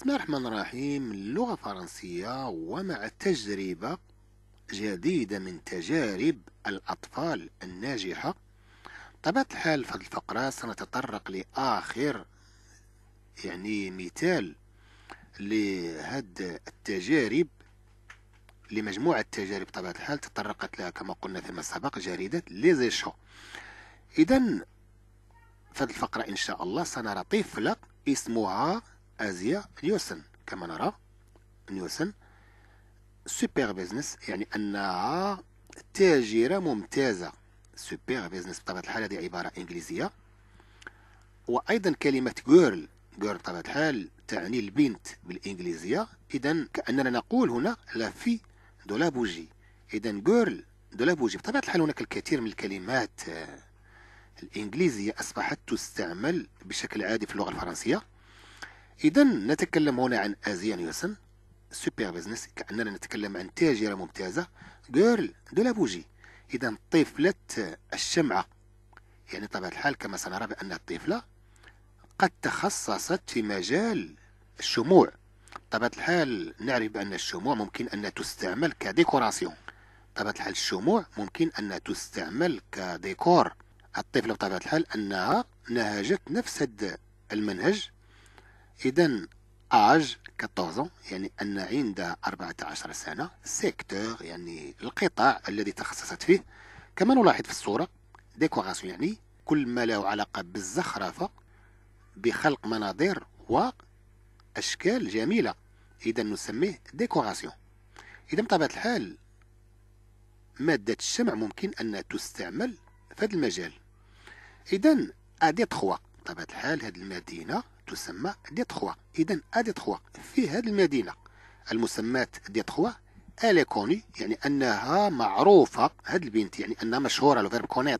بسم الله الرحمن الرحيم اللغة الفرنسية ومع تجربة جديدة من تجارب الأطفال الناجحة طبعا الحال في الفقرة سنتطرق لآخر يعني مثال لهاد التجارب لمجموعة تجارب طبعا الحال تطرقت لها كما قلنا فيما سبق جريدة ليزيشو إذا في الفقرة إن شاء الله سنرى طفلة اسمها آسيا نيوسن كما نرى نيوسن سوبر بيزنس يعني أنها تاجرة ممتازة سوبر بيزنس بطبيعة الحال هذه عبارة إنجليزية وأيضا كلمة جيرل جيرل بطبيعة الحال تعني البنت بالإنجليزية إذا كأننا نقول هنا لا في بوجي إذا جيرل بوجي بطبيعة الحال هناك الكثير من الكلمات الإنجليزية أصبحت تستعمل بشكل عادي في اللغة الفرنسية إذا نتكلم هنا عن آزيان يوسن سوبر بزنس كأننا نتكلم عن تاجرة ممتازة جيرل دو لابوجي إذا طفلة الشمعة يعني طبعا الحال كما سنرى بأن الطفلة قد تخصصت في مجال الشموع طبعا الحال نعرف بأن الشموع ممكن أن تستعمل كديكوراسيون طبعا الحال الشموع ممكن أن تستعمل كديكور الطفلة بطبيعة الحال أنها نهجت نفس المنهج إذا أج كاتوزون يعني أن عند 14 سنة سيكتور يعني القطاع الذي تخصصت فيه كما نلاحظ في الصورة ديكوراسيون يعني كل ما له علاقة بالزخرفة بخلق مناظر وأشكال جميلة إذا نسميه ديكوراسيون إذا بطبيعة الحال مادة الشمع ممكن أن تستعمل في هذا المجال إذا أدي تخوا بطبيعة الحال هذه المدينة تسمى دي تخوا إذا تخوا في هذه المدينة المسماة تخوا ألي كوني يعني أنها معروفة هذه البنت يعني أنها مشهورة لو فيرب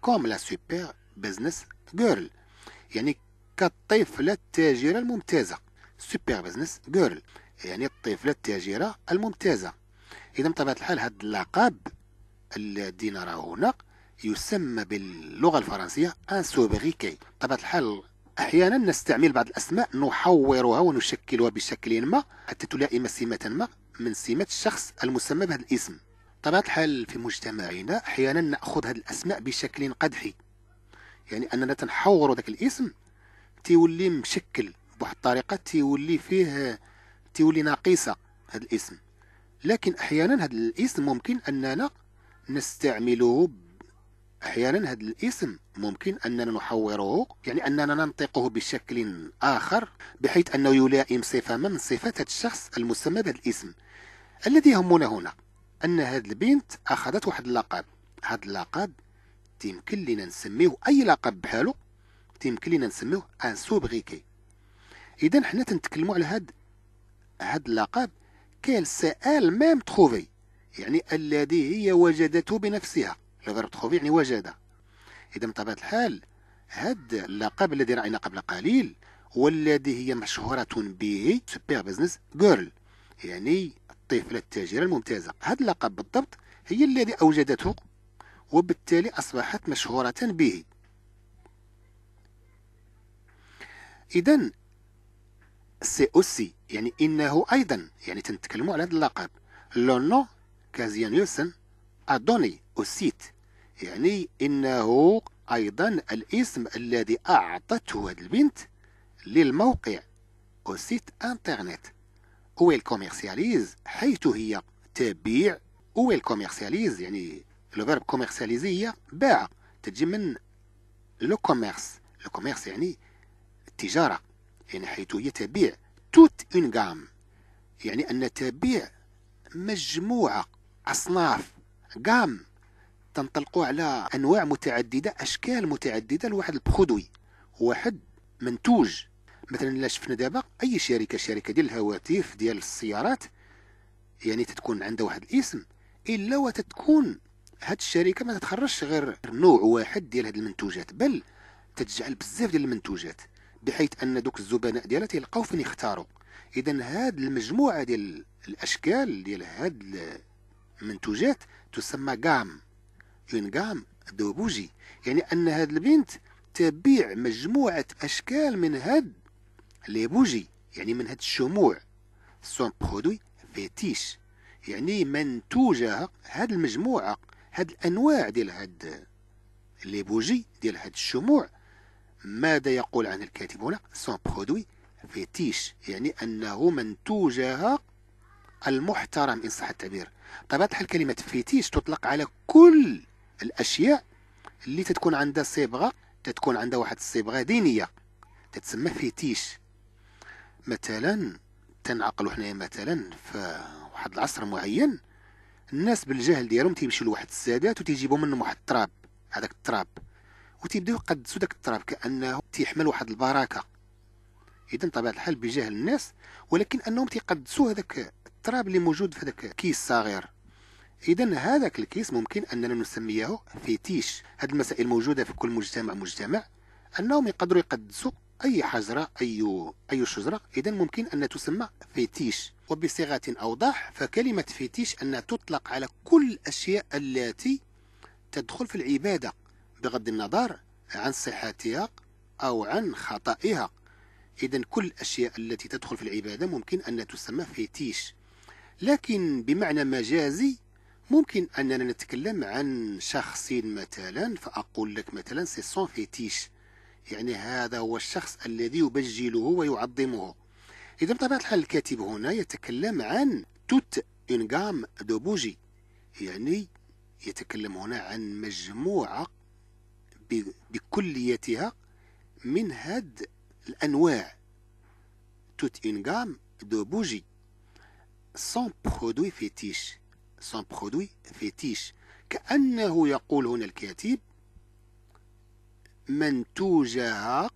كوم لا سوبر بزنس جيرل يعني كالطفلة التاجرة الممتازة سوبر بزنس جيرل يعني الطفلة التاجرة الممتازة إذا بطبيعة الحال هذا اللقب الذي نراه هنا يسمى باللغة الفرنسية ان سوبريكي بطبيعة الحال أحيانا نستعمل بعض الأسماء نحورها ونشكلها بشكل ما حتى تلائم سمة ما من سمات الشخص المسمى بهذا الاسم طبعا الحال في مجتمعنا أحيانا نأخذ هذه الأسماء بشكل قدحي يعني أننا تنحور ذاك الاسم تيولي مشكل بواحد الطريقة تيولي فيه تيولي ناقصة هذا الاسم لكن أحيانا هذا الاسم ممكن أننا نستعمله أحيانا هذا الاسم ممكن أننا نحوره يعني أننا ننطقه بشكل آخر بحيث أنه يلائم صفة من صفات الشخص المسمى بهذا الاسم الذي يهمنا هنا أن هذه البنت أخذت واحد اللقب هذا اللقب يمكن لنا نسميه أي لقب بحاله يمكن لنا نسميه أن سوبغيكي إذا حنا تنتكلموا على هاد هاد اللقب كان سأل ميم تخوفي يعني الذي هي وجدته بنفسها جدار الطخوف يعني وجد إذا من طبيعة الحال هاد اللقب الذي رأينا قبل قليل والذي هي مشهورة به سوبر بزنس جيرل يعني الطفلة التاجرة الممتازة هاد اللقب بالضبط هي الذي أوجدته وبالتالي أصبحت مشهورة به إذا سي أو سي يعني إنه أيضا يعني تنتكلموا على هذا اللقب لونو يوسن أدوني أسيت يعني إنه أيضا الاسم الذي أعطته هذه البنت للموقع أسيت إنترنت هو الكوميرسياليز حيث هي تبيع هو الكوميرسياليز يعني الفيرب كوميرسياليزي هي باع تجي من لو كوميرس لو كوميرس يعني التجارة يعني حيث هي تبيع توت اون يعني أن تبيع مجموعة أصناف قام تنطلقوا على انواع متعدده اشكال متعدده لواحد البخدوي واحد منتوج مثلا لا شفنا دابا اي شركه شركه ديال الهواتف ديال السيارات يعني تتكون عندها واحد الاسم الا وتتكون هاد الشركه ما تتخرجش غير نوع واحد ديال هاد المنتوجات بل تتجعل بزاف ديال المنتوجات بحيث ان دوك الزبناء ديالها تيلقاو فين يختاروا اذا هاد المجموعه ديال الاشكال ديال هاد منتوجات تسمى غام اون غام دوبوجي يعني ان هاد البنت تبيع مجموعة اشكال من هاد لي بوجي يعني من هاد الشموع سون برودوي فيتيش يعني منتوجها هاد المجموعة هاد الانواع ديال هاد لي بوجي ديال هاد الشموع ماذا يقول عن الكاتب هنا سون برودوي فيتيش يعني انه منتوجها المحترم ان صح التعبير طبعا الكلمة فيتيش تطلق على كل الأشياء اللي تتكون عندها صبغة تتكون عندها واحد الصبغة دينية تتسمى فيتيش مثلا تنعقلوا حنايا مثلا في واحد العصر معين الناس بالجهل ديالهم تيمشيو لواحد السادات وتيجيبوا منهم واحد التراب هذاك التراب وتيبداو يقدسوا داك التراب كانه تيحمل واحد البركه اذا طبيعه الحال بجهل الناس ولكن انهم تيقدسوا هذاك التراب اللي موجود في هذاك الكيس صغير اذا هذاك الكيس ممكن اننا نسميه فيتيش هذه المسائل موجوده في كل مجتمع مجتمع انهم يقدروا يقدسوا اي حجره اي اي شجره اذا ممكن ان تسمى فيتيش وبصيغه اوضح فكلمه فيتيش انها تطلق على كل الاشياء التي تدخل في العباده بغض النظر عن صحتها او عن خطئها اذا كل الاشياء التي تدخل في العباده ممكن ان تسمى فيتيش لكن بمعنى مجازي ممكن أننا نتكلم عن شخص مثلا فأقول لك مثلا سي سون فيتيش يعني هذا هو الشخص الذي يبجله ويعظمه إذا بطبيعة الحال الكاتب هنا يتكلم عن توت إنغام بوجي يعني يتكلم هنا عن مجموعة بكليتها من هاد الأنواع توت إنغام بوجي سون برودوي فيتيش سون برودوي فيتيش كأنه يقول هنا الكاتب منتوجها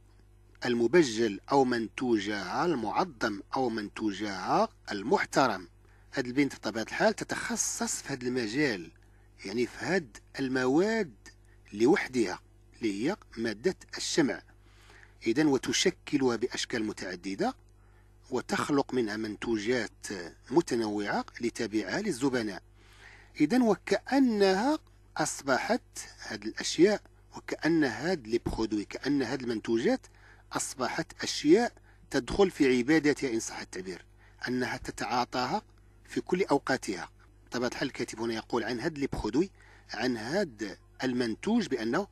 المبجل أو منتوجها المعظم أو منتوجها المحترم هاد البنت بطبيعة الحال تتخصص في هاد المجال يعني في هاد المواد لوحدها اللي هي مادة الشمع إذا وتشكلها بأشكال متعددة وتخلق منها منتوجات متنوعة لتبيعها للزبناء إذا وكأنها أصبحت هذه الأشياء وكأن هاد لي كأن هاد المنتوجات أصبحت أشياء تدخل في عبادتها إن صح التعبير أنها تتعاطاها في كل أوقاتها طبعا الحال الكاتب هنا يقول عن هاد لي عن هاد المنتوج بأنه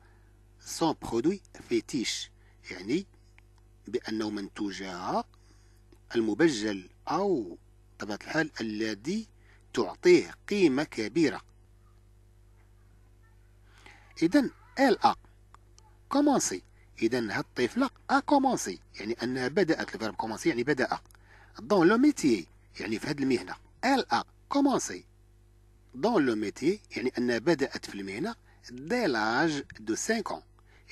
سون برودوي فيتيش يعني بأنه منتوجها المبجل أو طبيعة الحال الذي تعطيه قيمة كبيرة إذا أ كومونسي إذا الطفلة أ كومونسي يعني أنها بدأت الفيرب كومونسي يعني بدأ دون لو ميتي يعني في هاد المهنة ال أ كومونسي دون لو ميتي يعني أنها بدأت في المهنة دي لاج دو سانكون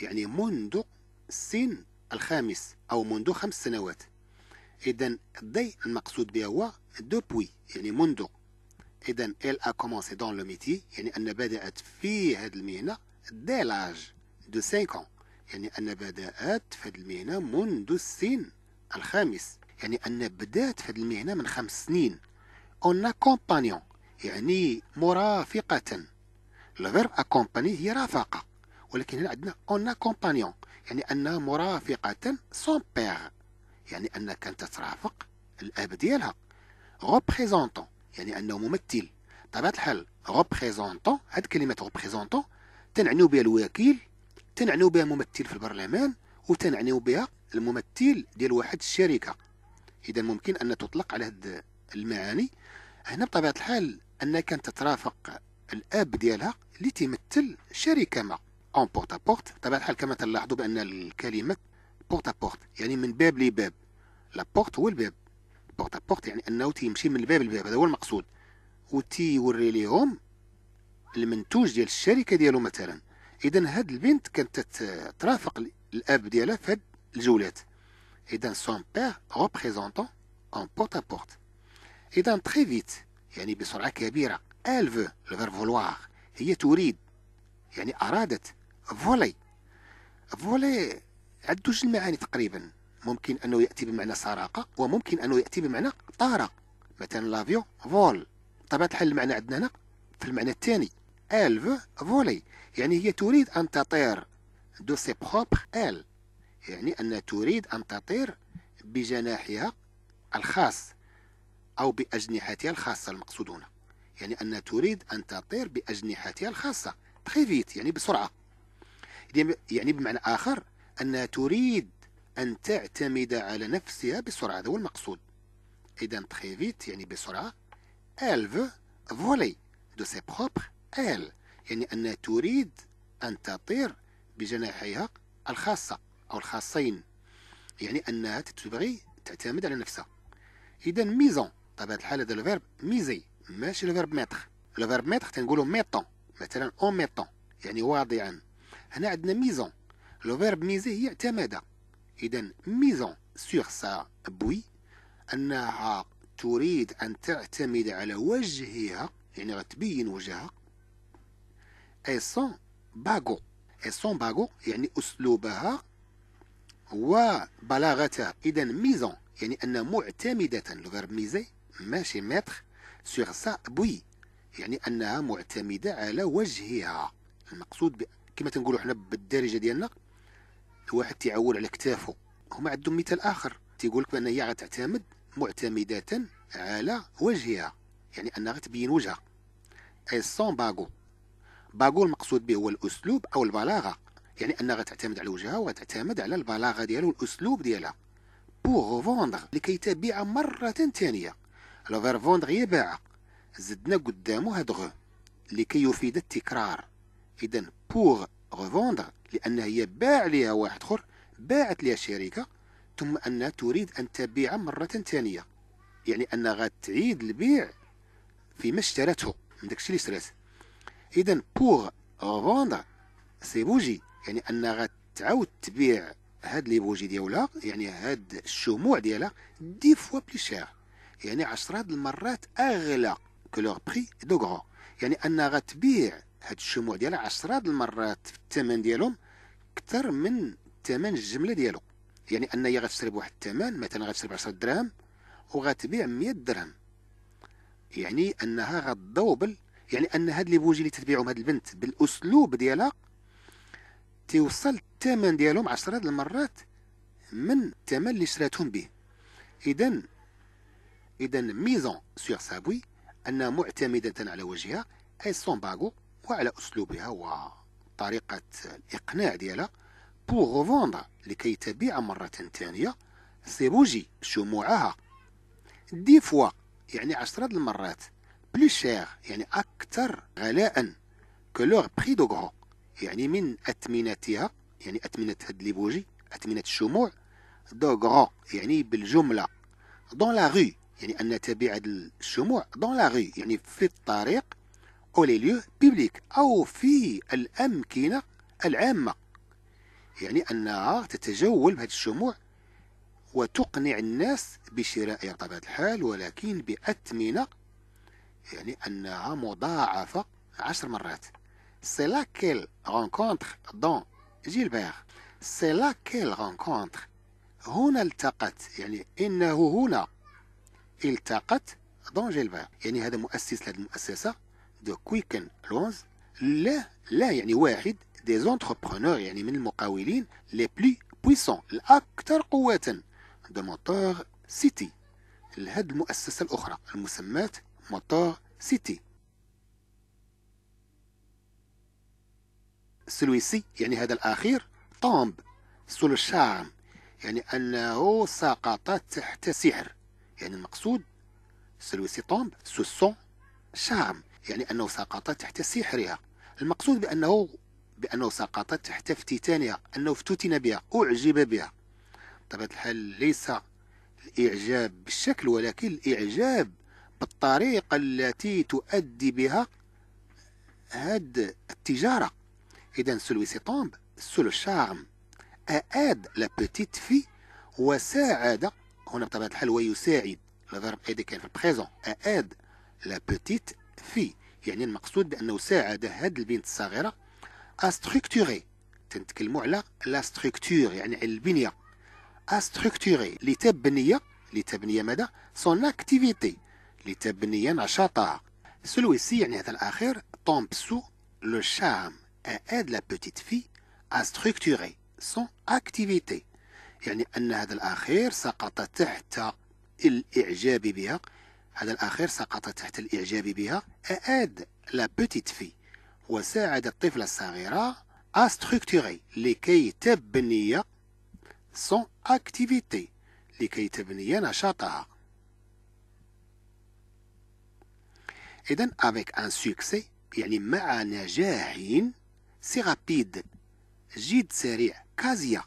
يعني منذ السن الخامس أو منذ خمس سنوات إذن دي المقصود به هو دوبوي يعني منذ إذن إل أ كومونسي دون لو ميتي يعني أن بدأت في هذه المهنة دي لاج دو سانك أون يعني أن بدأت في هذه المهنة منذ السن الخامس يعني أن بدأت في هذه المهنة من خمس سنين أون أكومبانيون يعني مرافقة الفيرب أكومباني هي رافقة ولكن هنا عندنا أون أكومبانيون يعني أنها مرافقة سون بيغ يعني أنك أنت ترافق الأب ديالها ريبريزونتون يعني أنه ممثل بطبيعة الحال ريبريزونتون هاد كلمة ريبريزونتون تنعنيو بها الوكيل تنعنيو بها ممثل في البرلمان وتنعنيو بها الممثل ديال واحد الشركة إذا ممكن أن تطلق على هاد المعاني هنا بطبيعة الحال أنك أنت ترافق الاب ديالها اللي تيمثل شركه ما اون بورت بورت بطبيعه الحال كما تلاحظوا بان الكلمه بورت بورت يعني من باب لباب لا بورت هو الباب بورت بورت يعني انه تيمشي من الباب لباب هذا هو المقصود و تيوري ليهم المنتوج ديال الشركه ديالو مثلا اذا هاد البنت كانت ترافق الاب ديالها في هاد الجولات اذا سون بير ريبريزونتون اون بورت بورت اذا تري فيت يعني بسرعه كبيره فو لو فيرب فولوار هي تريد يعني ارادت فولي فولي عدوش جوج المعاني تقريبا ممكن انه ياتي بمعنى سراقه وممكن انه ياتي بمعنى طارق مثلا لافيو فول طبعا الحال المعنى عندنا هنا في المعنى الثاني الف فولي يعني هي تريد ان تطير دو سي بروبر ال يعني انها تريد ان تطير بجناحها الخاص او باجنحتها الخاصه المقصود هنا يعني انها تريد ان تطير باجنحتها الخاصه تخيفيت يعني بسرعه يعني بمعنى اخر أنها تريد أن تعتمد على نفسها بسرعة هذا هو المقصود إذا تخي فيت يعني بسرعة elle veut voler de ses propres ailes يعني أنها تريد أن تطير بجناحيها الخاصة أو الخاصين يعني أنها تبغي تعتمد على نفسها إذا ميزون طبعا الحال هذا الفيرب ميزي ماشي الفيرب ميتر الفيرب ميتر تنقولو ميتون مثلا أو ميتون يعني واضعا هنا عندنا ميزون الفيرب ميزي هي اعتمد إذا ميزون سور سا بوي أنها تريد أن تعتمد على وجهها يعني غتبين وجهها اي سون باغو اي سون باغو يعني أسلوبها وبلاغتها إذا ميزون يعني أن معتمدة الفيرب ميزي ماشي متر سور سا بوي يعني أنها معتمدة على وجهها المقصود كما تنقولوا حنا بالدارجة ديالنا واحد تيعول على كتافه هما عندهم مثال اخر تيقول لك بان هي غتعتمد معتمده على وجهها يعني انها غتبين وجهها اي سون باغو باغو المقصود به هو الاسلوب او البلاغه يعني انها غتعتمد على وجهها وغتعتمد على البلاغه ديالها والاسلوب ديالها بوغ فوندغ لكي تبيع مره ثانيه لو فير فوندغ يباع باع زدنا قدامه هاد غو لكي يفيد التكرار اذا بوغ غوفوندر لأن هي باع ليها واحد اخر باعت ليها شركة ثم أنها تريد أن تبيع مرة ثانية يعني أنها غتعيد البيع فيما اشترته من داكشي اللي شرات إذا بوغ غوفوندر سي بوجي يعني أنها غتعاود تبيع هاد لي بوجي ديالها يعني هاد الشموع ديالها دي فوا بلي شير يعني عشرة المرات أغلى كو لوغ بري دو غران يعني أنها غتبيع هاد الشموع ديالها عشرات المرات في الثمن ديالهم اكثر من ثمن الجمله ديالو يعني ان هي غتشرب واحد الثمن مثلا غتشرب 10 دراهم وغتبيع 100 درهم يعني انها غتضوبل يعني ان هاد لي بوجي اللي تتبيعهم هاد البنت بالاسلوب ديالها تيوصل الثمن ديالهم 10 المرات من الثمن اللي شراتهم به اذا اذا ميزون سور سابوي انها معتمده على وجهها اي سون باغو وعلى أسلوبها وطريقة الإقناع ديالها بوغ فوندر لكي تبيع مرة ثانية سيروجي شموعها دي فوا يعني عشرة المرات بلو شير يعني أكثر غلاء كلور بخي دو غرو يعني من أثمنتها يعني اثمنت هاد بوجي اثمنت الشموع دو غرو يعني بالجملة دون لا غي يعني أن تبيع الشموع دون لا غي يعني في الطريق أو لي ليو بيبليك أو في الأمكنة العامة يعني أنها تتجول بهذه الشموع وتقنع الناس بشرائها بطبيعة الحال ولكن بأثمنة يعني أنها مضاعفة عشر مرات سي لا كيل رونكونتر دون جيلبير سي لا كيل رونكونتر هنا التقت يعني إنه هنا التقت دون جيلبير يعني هذا مؤسس لهذه المؤسسة دو كويكن لونز لا لا يعني واحد دي زونتربرونور يعني من المقاولين لي بلي بويسون الأكثر قوة دو موتور سيتي لهاد المؤسسة الأخرى المسمات موتور سيتي سلويسي يعني هذا الأخير طومب سول الشارم يعني أنه سقط تحت سحر يعني المقصود سلويسي طومب سو سون شارم يعني أنه سقط تحت سحرها المقصود بأنه بأنه سقط تحت افتتانها أنه افتتن بها أعجب بها طبعا الحال ليس الإعجاب بالشكل ولكن الإعجاب بالطريقة التي تؤدي بها هاد التجارة إذا سلوي طومب سلو شارم أعاد لا بوتيت في وساعد هنا بطبيعة الحال ويساعد الفيرب إيدي كان في البريزون أعاد لا بوتيت في يعني المقصود بأنه ساعد هاد البنت الصغيرة أستركتوري تنتكلموا على لا ستركتور يعني على البنية أستركتوري لتبني لتبني ماذا؟ سون أكتيفيتي لتبني نشاطها سلويسي يعني هذا الأخير طومبسو لو شام ااد لا بوتيت في أستركتوري سون أكتيفيتي يعني أن هذا الأخير سقط تحت الإعجاب بها هذا الأخير سقط تحت الإعجاب بها أعاد لا بوتيت في وساعد الطفلة الصغيرة à لكي تبني سون أكتيفيتي لكي تبني نشاطها إذن افيك ان سوكسي يعني مع نجاح سي رابيد جد سريع كازيا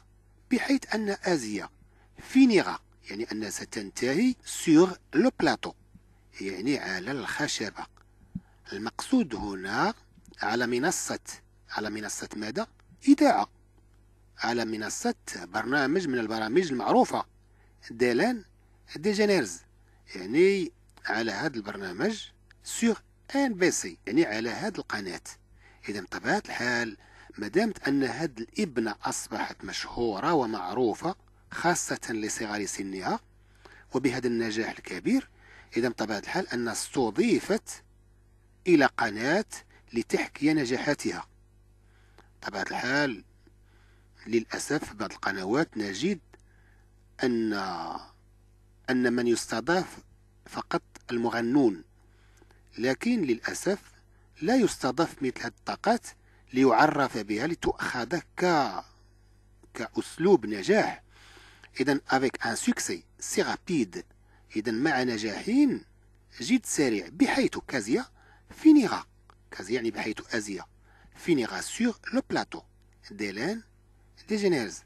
بحيث أن آزيا فينيغا يعني أنها ستنتهي سور لو بلاتو يعني على الخشبة المقصود هنا على منصة على منصة ماذا؟ إذاعة على منصة برنامج من البرامج المعروفة ديلان ديجانيرز يعني على هذا البرنامج سيغ ان بي سي يعني على هذه القناة إذا بطبيعة الحال ما دامت أن هذه الإبنة أصبحت مشهورة ومعروفة خاصة لصغار سنها وبهذا النجاح الكبير إذا بطبيعة الحال أن استضيفت إلى قناة لتحكي نجاحاتها بطبيعة الحال للأسف في بعض القنوات نجد أن أن من يستضاف فقط المغنون لكن للأسف لا يستضاف مثل هذه الطاقات ليعرف بها لتؤخذ ك كأسلوب نجاح إذا avec un succès si rapide إذا مع نجاحين جد سريع بحيث كازيا فينيغا كازيا يعني بحيث أزيا فينيغا سور لو بلاتو ديلان دي جينيرز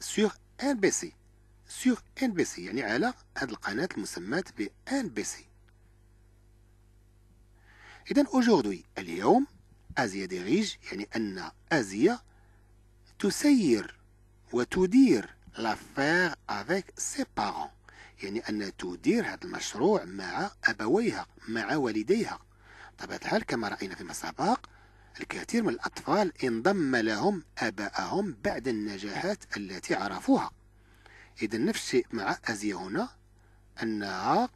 سور ان بي سي سور ان بي سي يعني على هذه القناة المسماة ب ان بي سي إذا أوجوردي اليوم أزيا ديريج يعني أن أزيا تسير وتدير لافير افيك سي بارون يعني أنها تدير هذا المشروع مع أبويها مع والديها طبعا الحال كما رأينا فيما سبق الكثير من الأطفال انضم لهم أباءهم بعد النجاحات التي عرفوها إذا نفس الشيء مع أزيا هنا أنها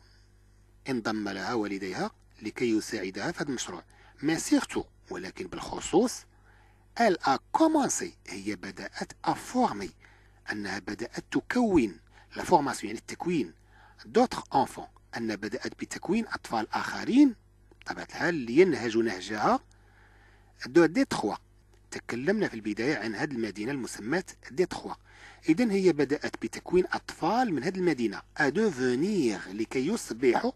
انضم لها والديها لكي يساعدها في هذا المشروع ما سيغتو ولكن بالخصوص ال هي بدأت أفورمي أنها بدأت تكون لا فورماسيون يعني التكوين دوتر انفون أن بدأت بتكوين أطفال آخرين بطبيعة الحال لينهجوا نهجها دو دي تخوا تكلمنا في البداية عن هذه المدينة المسماة دي تخوا إذا هي بدأت بتكوين أطفال من هذه المدينة أدوفونيغ لكي يصبحوا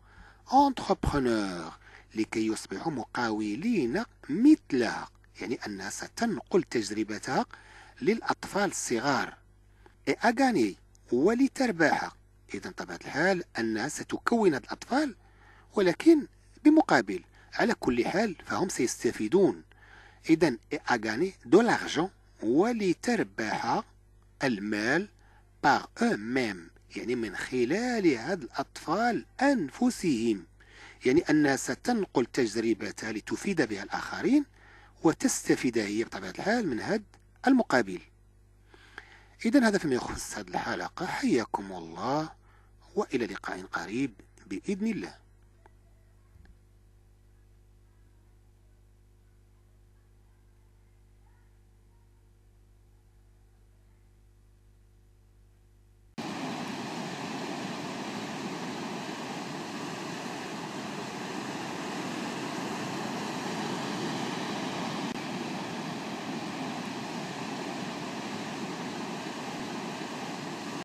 أنتربرونور لكي يصبحوا مقاولين مثلها يعني أنها ستنقل تجربتها للأطفال الصغار إي أغاني ولتربحها إذا بطبيعه الحال انها ستكون هاد الأطفال ولكن بمقابل على كل حال فهم سيستفيدون إذا أغاني دو لارجون ولتربح المال باغ أو ميم يعني من خلال هاد الأطفال أنفسهم يعني أنها ستنقل تجربتها لتفيد بها الآخرين وتستفيد هي بطبيعة الحال من هاد المقابل إذا هذا فيما يخص هذه الحلقة حياكم الله وإلى لقاء قريب بإذن الله